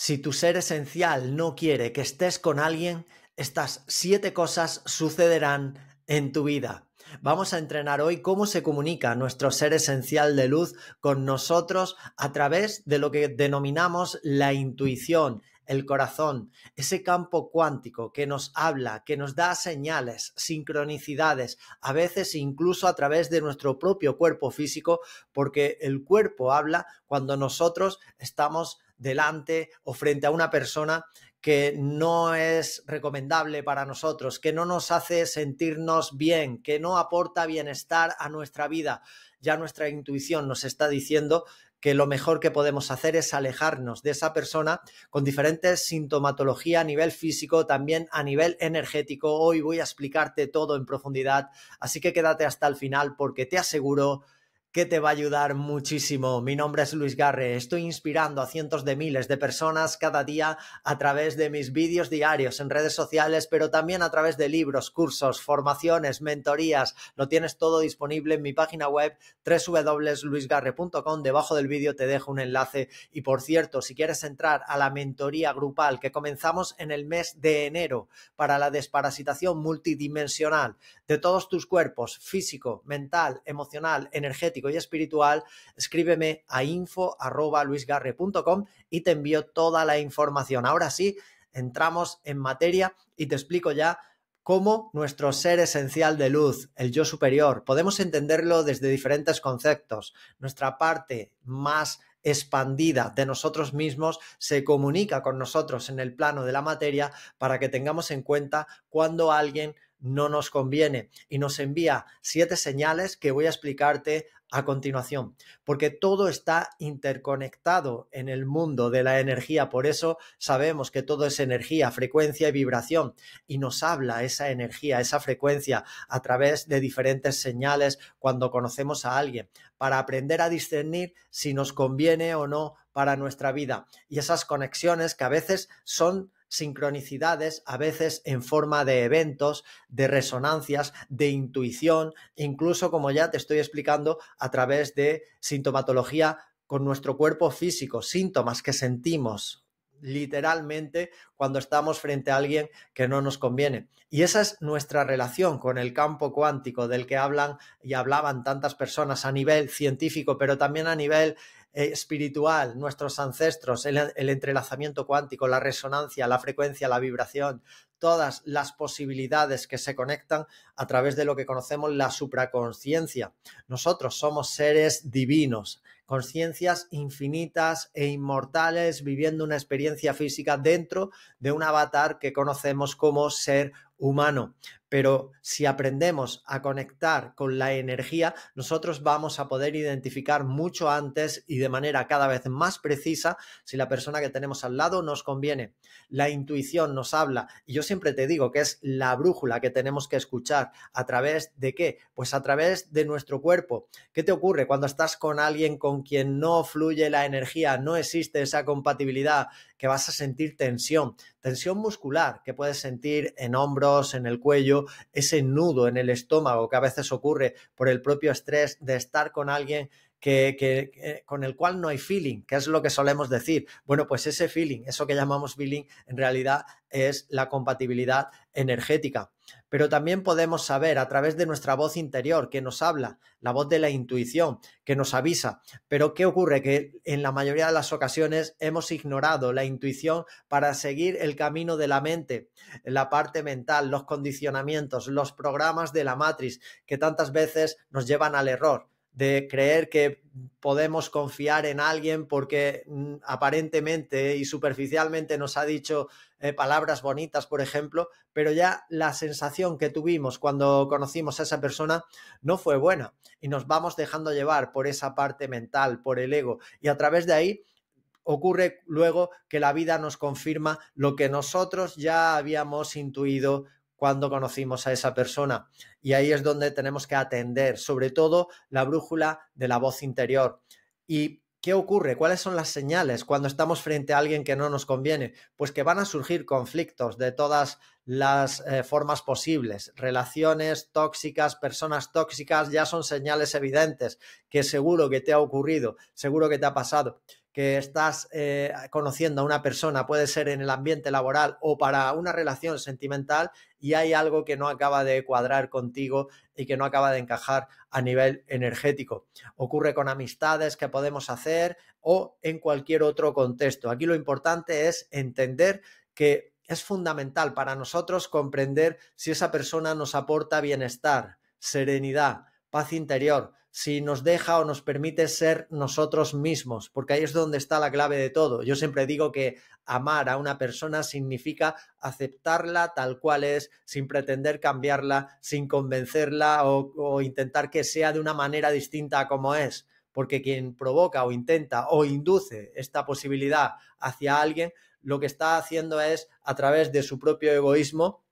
Si tu ser esencial no quiere que estés con alguien, estas siete cosas sucederán en tu vida. Vamos a entrenar hoy cómo se comunica nuestro ser esencial de luz con nosotros a través de lo que denominamos la intuición, el corazón, ese campo cuántico que nos habla, que nos da señales, sincronicidades, a veces incluso a través de nuestro propio cuerpo físico, porque el cuerpo habla cuando nosotros estamos delante o frente a una persona que no es recomendable para nosotros, que no nos hace sentirnos bien, que no aporta bienestar a nuestra vida. Ya nuestra intuición nos está diciendo que lo mejor que podemos hacer es alejarnos de esa persona con diferentes sintomatología a nivel físico, también a nivel energético. Hoy voy a explicarte todo en profundidad, así que quédate hasta el final porque te aseguro que te va a ayudar muchísimo. Mi nombre es Luis Garre, estoy inspirando a cientos de miles de personas cada día a través de mis vídeos diarios en redes sociales, pero también a través de libros, cursos, formaciones, mentorías. Lo tienes todo disponible en mi página web www.luisgarre.com. Debajo del vídeo te dejo un enlace y por cierto, si quieres entrar a la mentoría grupal que comenzamos en el mes de enero para la desparasitación multidimensional de todos tus cuerpos, físico, mental, emocional, energético, y espiritual, escríbeme a info.luisgarre.com y te envío toda la información. Ahora sí, entramos en materia y te explico ya cómo nuestro ser esencial de luz, el yo superior, podemos entenderlo desde diferentes conceptos. Nuestra parte más expandida de nosotros mismos se comunica con nosotros en el plano de la materia para que tengamos en cuenta cuando alguien no nos conviene y nos envía siete señales que voy a explicarte a continuación, porque todo está interconectado en el mundo de la energía, por eso sabemos que todo es energía, frecuencia y vibración, y nos habla esa energía, esa frecuencia a través de diferentes señales cuando conocemos a alguien, para aprender a discernir si nos conviene o no para nuestra vida, y esas conexiones que a veces son sincronicidades, a veces en forma de eventos, de resonancias, de intuición, incluso como ya te estoy explicando, a través de sintomatología con nuestro cuerpo físico, síntomas que sentimos literalmente cuando estamos frente a alguien que no nos conviene. Y esa es nuestra relación con el campo cuántico del que hablan y hablaban tantas personas a nivel científico, pero también a nivel eh, espiritual, nuestros ancestros, el, entrelazamiento cuántico, la resonancia, la frecuencia, la vibración, todas las posibilidades que se conectan a través de lo que conocemos la supraconsciencia. Nosotros somos seres divinos, conciencias infinitas e inmortales viviendo una experiencia física dentro de un avatar que conocemos como ser humano. Pero si aprendemos a conectar con la energía, nosotros vamos a poder identificar mucho antes y de manera cada vez más precisa si la persona que tenemos al lado nos conviene. La intuición nos habla y yo siempre te digo que es la brújula que tenemos que escuchar. ¿A través de qué? Pues a través de nuestro cuerpo. ¿Qué te ocurre cuando estás con alguien con quien no fluye la energía, no existe esa compatibilidad, que vas a sentir tensión, tensión muscular que puedes sentir en hombros, en el cuello, ese nudo en el estómago que a veces ocurre por el propio estrés de estar con alguien que, eh, con el cual no hay feeling, que es lo que solemos decir. Bueno, pues ese feeling, eso que llamamos feeling, en realidad es la compatibilidad energética. Pero también podemos saber a través de nuestra voz interior que nos habla, la voz de la intuición, que nos avisa. Pero ¿qué ocurre? Que en la mayoría de las ocasiones hemos ignorado la intuición para seguir el camino de la mente, la parte mental, los condicionamientos, los programas de la matriz que tantas veces nos llevan al error de creer que podemos confiar en alguien porque mm, aparentemente y superficialmente nos ha dicho eh, palabras bonitas, por ejemplo, pero ya la sensación que tuvimos cuando conocimos a esa persona no fue buena y nos vamos dejando llevar por esa parte mental, por el ego y a través de ahí ocurre luego que la vida nos confirma lo que nosotros ya habíamos intuido cuando conocimos a esa persona. Y ahí es donde tenemos que atender, sobre todo la brújula de la voz interior. ¿Y qué ocurre? ¿Cuáles son las señales cuando estamos frente a alguien que no nos conviene? Pues que van a surgir conflictos de todas las eh, formas posibles. Relaciones tóxicas, personas tóxicas, ya son señales evidentes que seguro que te ha ocurrido, seguro que te ha pasado que estás eh, conociendo a una persona, puede ser en el ambiente laboral o para una relación sentimental, y hay algo que no acaba de cuadrar contigo y que no acaba de encajar a nivel energético. Ocurre con amistades que podemos hacer o en cualquier otro contexto. Aquí lo importante es entender que es fundamental para nosotros comprender si esa persona nos aporta bienestar, serenidad, paz interior, si nos deja o nos permite ser nosotros mismos, porque ahí es donde está la clave de todo. Yo siempre digo que amar a una persona significa aceptarla tal cual es, sin pretender cambiarla, sin convencerla o, intentar que sea de una manera distinta a como es, porque quien provoca o intenta o induce esta posibilidad hacia alguien, lo que está haciendo es, a través de su propio egoísmo,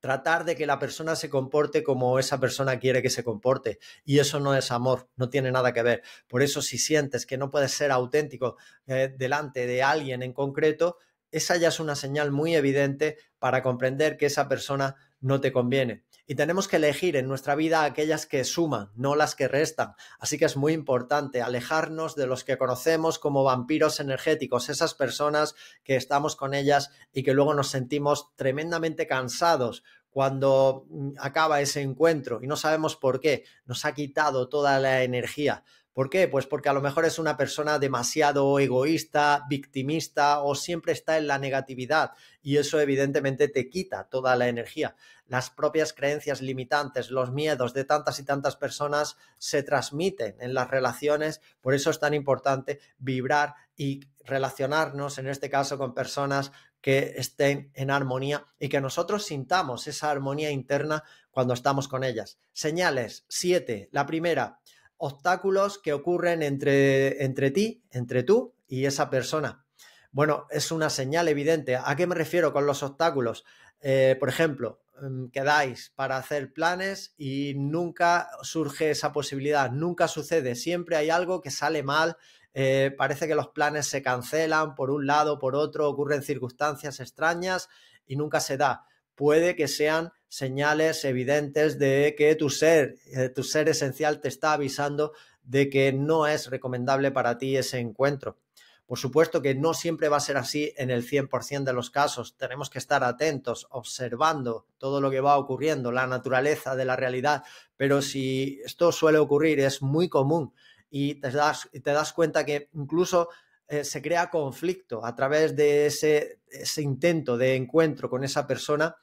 tratar de que la persona se comporte como esa persona quiere que se comporte. Y eso no es amor, no tiene nada que ver. Por eso si sientes que no puedes ser auténtico eh, delante de alguien en concreto, esa ya es una señal muy evidente para comprender que esa persona no te conviene y tenemos que elegir en nuestra vida aquellas que suman, no las que restan. Así que es muy importante alejarnos de los que conocemos como vampiros energéticos, esas personas que estamos con ellas y que luego nos sentimos tremendamente cansados cuando mm, acaba ese encuentro y no sabemos por qué, nos ha quitado toda la energía. ¿Por qué? Pues porque a lo mejor es una persona demasiado egoísta, victimista o siempre está en la negatividad y eso evidentemente te quita toda la energía. Las propias creencias limitantes, los miedos de tantas y tantas personas se transmiten en las relaciones, por eso es tan importante vibrar y relacionarnos, en este caso, con personas que estén en armonía y que nosotros sintamos esa armonía interna cuando estamos con ellas. Señales, siete. La primera, obstáculos que ocurren entre, ti, entre tú y esa persona. Bueno, es una señal evidente. ¿A qué me refiero con los obstáculos? Eh, por ejemplo, em, quedáis para hacer planes y nunca surge esa posibilidad, nunca sucede, siempre hay algo que sale mal, eh, parece que los planes se cancelan por un lado, por otro, ocurren circunstancias extrañas y nunca se da puede que sean señales evidentes de que tu ser, eh, tu ser esencial te está avisando de que no es recomendable para ti ese encuentro. Por supuesto que no siempre va a ser así en el 100% de los casos. Tenemos que estar atentos, observando todo lo que va ocurriendo, la naturaleza de la realidad. Pero si esto suele ocurrir, es muy común y te das, te das cuenta que incluso eh, se crea conflicto a través de ese, ese, intento de encuentro con esa persona,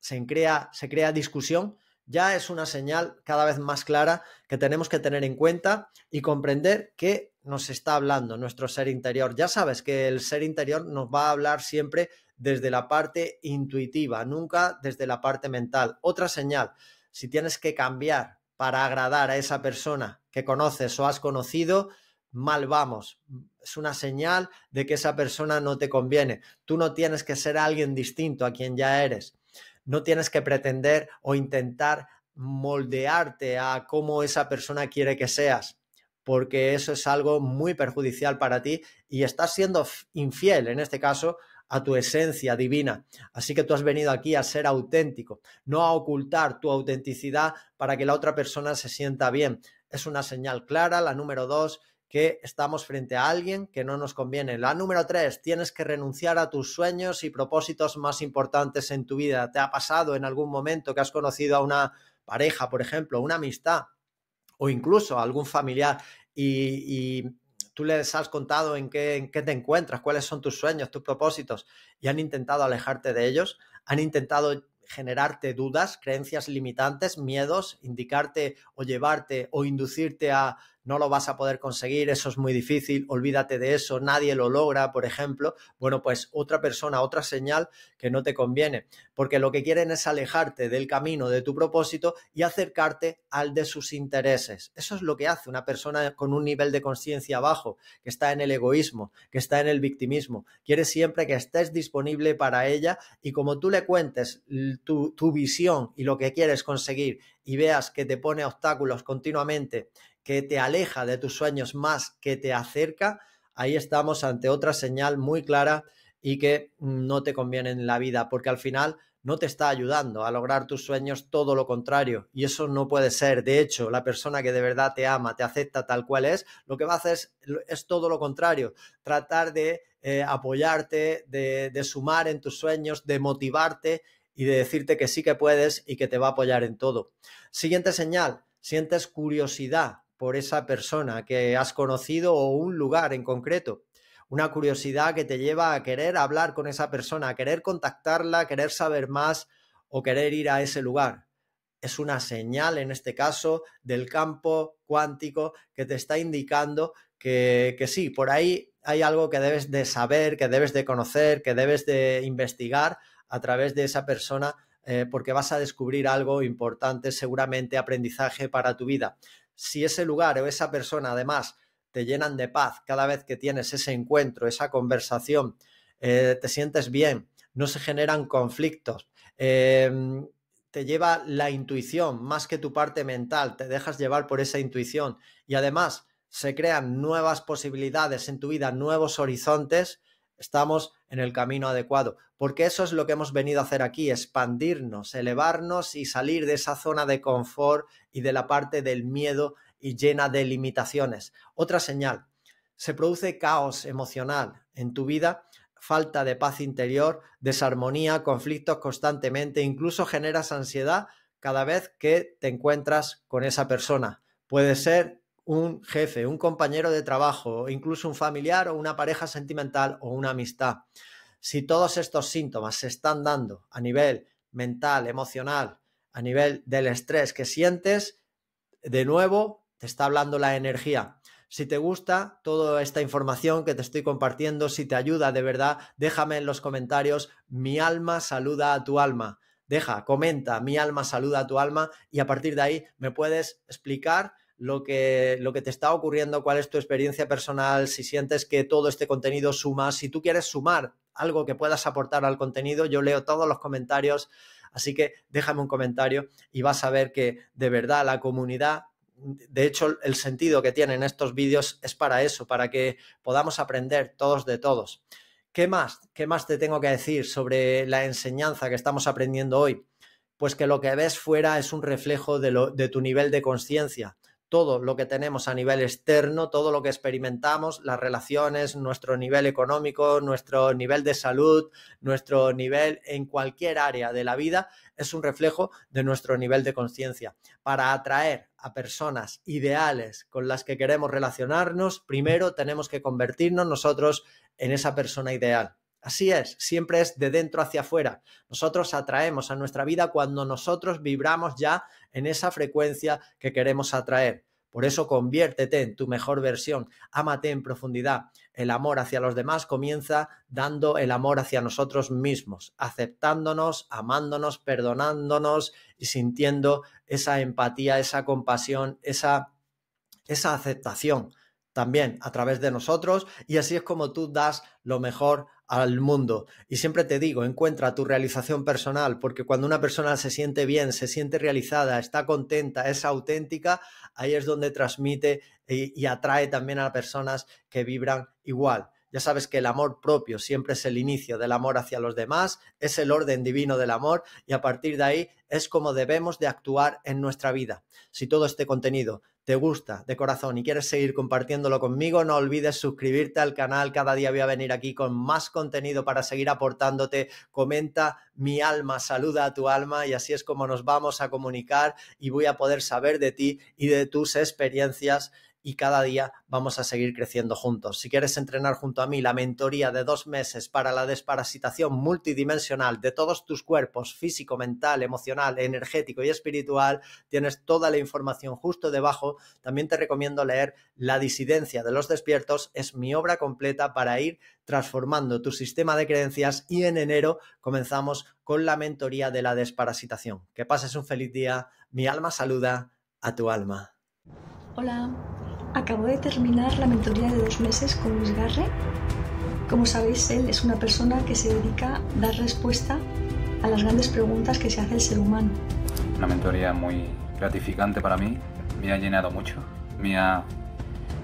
se crea, se crea discusión, ya es una señal cada vez más clara que tenemos que tener en cuenta y comprender que nos está hablando nuestro ser interior. Ya sabes que el ser interior nos va a hablar siempre desde la parte intuitiva, nunca desde la parte mental. Otra señal, si tienes que cambiar para agradar a esa persona que conoces o has conocido, mal vamos. Es una señal de que esa persona no te conviene. Tú no tienes que ser alguien distinto a quien ya eres. No tienes que pretender o intentar moldearte a cómo esa persona quiere que seas, porque eso es algo muy perjudicial para ti y estás siendo infiel, en este caso, a tu esencia divina. Así que tú has venido aquí a ser auténtico, no a ocultar tu autenticidad para que la otra persona se sienta bien. Es una señal clara, la número dos, que estamos frente a alguien que no nos conviene. La número tres, tienes que renunciar a tus sueños y propósitos más importantes en tu vida. ¿Te ha pasado en algún momento que has conocido a una pareja, por ejemplo, una amistad o incluso a algún familiar y, tú les has contado en qué te encuentras, cuáles son tus sueños, tus propósitos y han intentado alejarte de ellos? ¿Han intentado generarte dudas, creencias limitantes, miedos, indicarte o llevarte o inducirte a no lo vas a poder conseguir, eso es muy difícil, olvídate de eso, nadie lo logra, por ejemplo, bueno, pues otra persona, otra señal que no te conviene, porque lo que quieren es alejarte del camino de tu propósito y acercarte al de sus intereses. Eso es lo que hace una persona con un nivel de conciencia bajo, que está en el egoísmo, que está en el victimismo. Quiere siempre que estés disponible para ella y como tú le cuentes tu, tu visión y lo que quieres conseguir y veas que te pone obstáculos continuamente que te aleja de tus sueños más que te acerca, ahí estamos ante otra señal muy clara y que no te conviene en la vida, porque al final no te está ayudando a lograr tus sueños, todo lo contrario, y eso no puede ser. De hecho, la persona que de verdad te ama, te acepta tal cual es, lo que va a hacer es, todo lo contrario, tratar de eh, apoyarte, de sumar en tus sueños, de motivarte y de decirte que sí que puedes y que te va a apoyar en todo. Siguiente señal, sientes curiosidad por esa persona que has conocido o un lugar en concreto. Una curiosidad que te lleva a querer hablar con esa persona, a querer contactarla, a querer saber más o querer ir a ese lugar. Es una señal, en este caso, del campo cuántico que te está indicando que, sí, por ahí hay algo que debes de saber, que debes de conocer, que debes de investigar a través de esa persona eh, porque vas a descubrir algo importante, seguramente aprendizaje para tu vida si ese lugar o esa persona además te llenan de paz cada vez que tienes ese encuentro, esa conversación, eh, te sientes bien, no se generan conflictos, em, te lleva la intuición más que tu parte mental, te dejas llevar por esa intuición y además se crean nuevas posibilidades en tu vida, nuevos horizontes, estamos en el camino adecuado, porque eso es lo que hemos venido a hacer aquí, expandirnos, elevarnos y salir de esa zona de confort y de la parte del miedo y llena de limitaciones. Otra señal, se produce caos emocional en tu vida, falta de paz interior, desarmonía, conflictos constantemente, incluso generas ansiedad cada vez que te encuentras con esa persona. Puede ser un jefe, un compañero de trabajo, incluso un familiar o una pareja sentimental o una amistad. Si todos estos síntomas se están dando a nivel mental, emocional, a nivel del estrés que sientes, de nuevo te está hablando la energía. Si te gusta toda esta información que te estoy compartiendo, si te ayuda de verdad, déjame en los comentarios mi alma saluda a tu alma. Deja, comenta, mi alma saluda a tu alma y a partir de ahí me puedes explicar lo que, te está ocurriendo, cuál es tu experiencia personal, si sientes que todo este contenido suma, si tú quieres sumar algo que puedas aportar al contenido, yo leo todos los comentarios, así que déjame un comentario y vas a ver que de verdad la comunidad de hecho, el sentido que tienen estos vídeos es para eso, para que podamos aprender todos de todos. ¿Qué más? ¿Qué más te tengo que decir sobre la enseñanza que estamos aprendiendo hoy? Pues que lo que ves fuera es un reflejo de, de tu nivel de conciencia todo lo que tenemos a nivel externo, todo lo que experimentamos, las relaciones, nuestro nivel económico, nuestro nivel de salud, nuestro nivel en cualquier área de la vida, es un reflejo de nuestro nivel de conciencia. Para atraer a personas ideales con las que queremos relacionarnos, primero tenemos que convertirnos nosotros en esa persona ideal. Así es, siempre es de dentro hacia afuera. Nosotros atraemos a nuestra vida cuando nosotros vibramos ya en esa frecuencia que queremos atraer. Por eso conviértete en tu mejor versión, ámate en profundidad. El amor hacia los demás comienza dando el amor hacia nosotros mismos, aceptándonos, amándonos, perdonándonos y sintiendo esa empatía, esa compasión, esa, esa aceptación también a través de nosotros y así es como tú das lo mejor al mundo. Y siempre te digo, encuentra tu realización personal, porque cuando una persona se siente bien, se siente realizada, está contenta, es auténtica, ahí es donde transmite eh, y, atrae también a personas que vibran igual. Ya sabes que el amor propio siempre es el inicio del amor hacia los demás, es el orden divino del amor y a partir de ahí es como debemos de actuar en nuestra vida. Si todo este contenido te gusta de corazón y quieres seguir compartiéndolo conmigo, no olvides suscribirte al canal. Cada día voy a venir aquí con más contenido para seguir aportándote. Comenta mi alma, saluda a tu alma y así es como nos vamos a comunicar y voy a poder saber de ti y de tus experiencias y cada día vamos a seguir creciendo juntos. Si quieres entrenar junto a mí la mentoría de dos meses para la desparasitación multidimensional de todos tus cuerpos, físico, mental, emocional, energético y espiritual, tienes toda la información justo debajo. También te recomiendo leer La disidencia de los despiertos, es mi obra completa para ir transformando tu sistema de creencias y en enero comenzamos con la mentoría de la desparasitación. Que pases un feliz día, mi alma saluda a tu alma. Hola. Acabo de terminar la mentoría de dos meses con Luis Garre. Como sabéis, él es una persona que se dedica a dar respuesta a las grandes preguntas que se hace el ser humano. Una mentoría muy gratificante para mí, me ha llenado mucho, me ha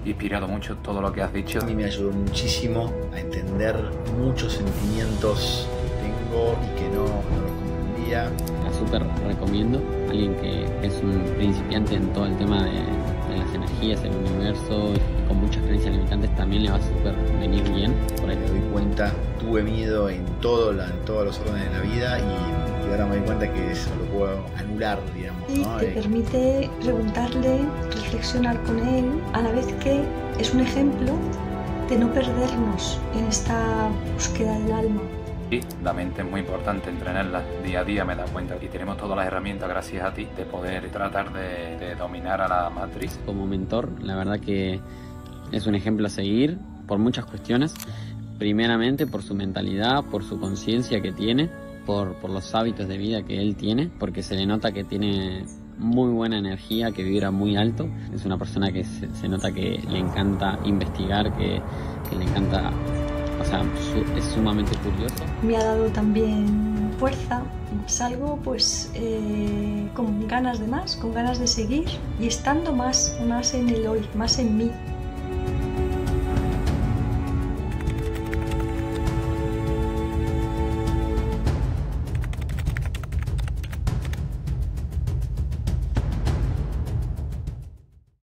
inspirado mucho todo lo que has dicho. A mí me ayudó muchísimo a entender muchos sentimientos que tengo y que no, lo comprendía. La súper recomiendo, alguien que es un principiante en todo el tema de energías en el universo, con muchas creencias limitantes también le va a super venir bien. Por ahí me doy cuenta, tuve miedo en, todo en todos los órdenes de la vida y, ahora me doy cuenta que eso lo puedo anular, digamos. Y te eh, permite preguntarle, reflexionar con él, a la vez que es un ejemplo de no perdernos en esta búsqueda del alma. Sí, la mente es muy importante, entrenarla día a día me da cuenta. Y tenemos todas las herramientas, gracias a ti, de poder tratar de, dominar a la matriz. Como mentor, la verdad que es un ejemplo a seguir por muchas cuestiones. Primeramente por su mentalidad, por su conciencia que tiene, por, por, los hábitos de vida que él tiene, porque se le nota que tiene muy buena energía, que vibra muy alto. Es una persona que se, nota que le encanta investigar, que le encanta o sea, es sumamente curioso. Me ha dado también fuerza, salgo pues eh, con ganas de más, con ganas de seguir y estando más, más en el hoy, más en mí,